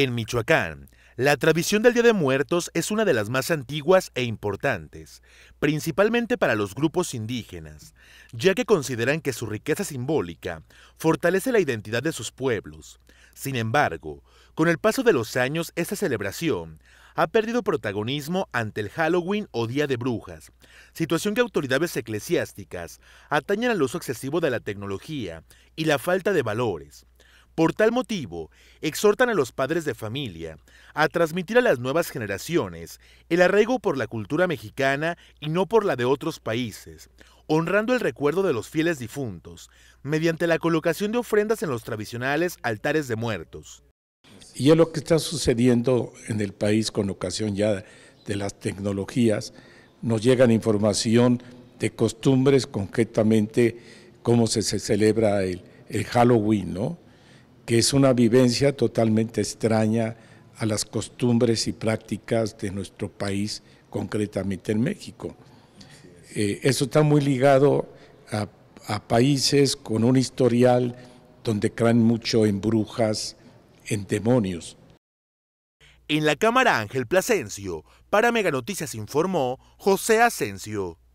En Michoacán, la tradición del Día de Muertos es una de las más antiguas e importantes, principalmente para los grupos indígenas, ya que consideran que su riqueza simbólica fortalece la identidad de sus pueblos. Sin embargo, con el paso de los años, esta celebración ha perdido protagonismo ante el Halloween o Día de Brujas, situación que autoridades eclesiásticas atañen al uso excesivo de la tecnología y la falta de valores, por tal motivo, exhortan a los padres de familia a transmitir a las nuevas generaciones el arraigo por la cultura mexicana y no por la de otros países, honrando el recuerdo de los fieles difuntos, mediante la colocación de ofrendas en los tradicionales altares de muertos. Y es lo que está sucediendo en el país con ocasión ya de las tecnologías, nos llegan información de costumbres, concretamente cómo se, celebra el, el Halloween, ¿no? que es una vivencia totalmente extraña a las costumbres y prácticas de nuestro país, concretamente en México. Eh, eso está muy ligado a, países con un historial donde creen mucho en brujas, en demonios. En la cámara Ángel Plasencio, para Noticias informó José Asencio.